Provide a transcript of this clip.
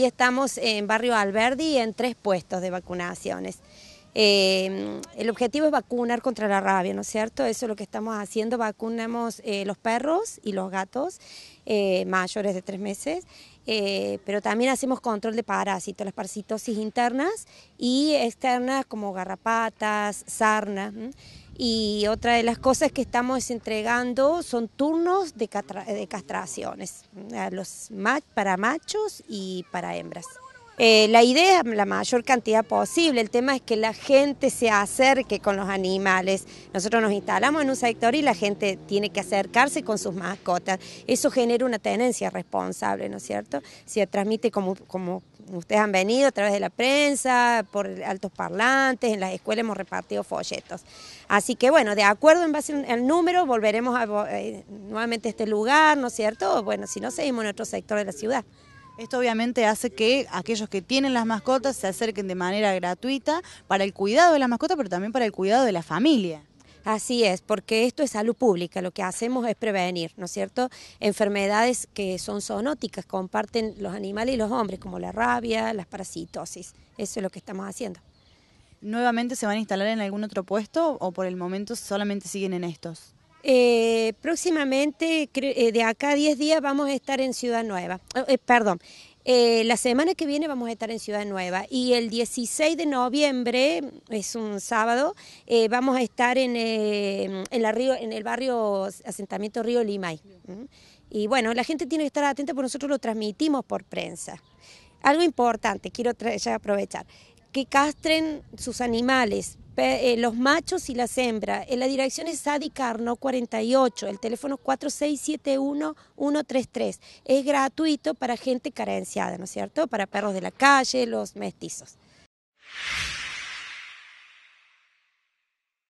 Y estamos en Barrio Alberdi en tres puestos de vacunaciones. Em, el objetivo es vacunar contra la rabia, ¿no es cierto? Eso es lo que estamos haciendo, vacunamos eh, los perros y los gatos eh, mayores de tres meses, eh, pero también hacemos control de parásitos, las parasitosis internas y externas como garrapatas, sarna. Y otra de las cosas que estamos entregando son turnos de, castraciones los para machos y para hembras. Eh, la idea es la mayor cantidad posible, el tema es que la gente se acerque con los animales. Nosotros nos instalamos en un sector y la gente tiene que acercarse con sus mascotas. Eso genera una tenencia responsable, ¿no es cierto? Se transmite como, ustedes han venido a través de la prensa, por altos parlantes, en las escuelas hemos repartido folletos. Así que bueno, de acuerdo en base al número, volveremos eh, nuevamente a este lugar, ¿no es cierto? Bueno, si no, seguimos en otro sector de la ciudad. Esto obviamente hace que aquellos que tienen las mascotas se acerquen de manera gratuita para el cuidado de las mascotas, pero también para el cuidado de la familia. Así es, porque esto es salud pública, lo que hacemos es prevenir, ¿no es cierto? Enfermedades que son zoonóticas, comparten los animales y los hombres, como la rabia, las parasitosis, eso es lo que estamos haciendo. ¿Nuevamente se van a instalar en algún otro puesto o por el momento solamente siguen en estos? Eh, próximamente, eh, de acá a 10 días, vamos a estar en Ciudad Nueva. Oh, eh, perdón, la semana que viene vamos a estar en Ciudad Nueva y el 16 de noviembre, es un sábado, vamos a estar en, en, la Río, en el barrio asentamiento Río Limay. ¿Mm? Y bueno, la gente tiene que estar atenta porque nosotros lo transmitimos por prensa. Algo importante, quiero ya aprovechar, que castren sus animales, eh, los machos y las hembras. En eh, la dirección es Sadi Carno 48, el teléfono 4671-133. Es gratuito para gente carenciada, ¿no es cierto? Para perros de la calle, los mestizos.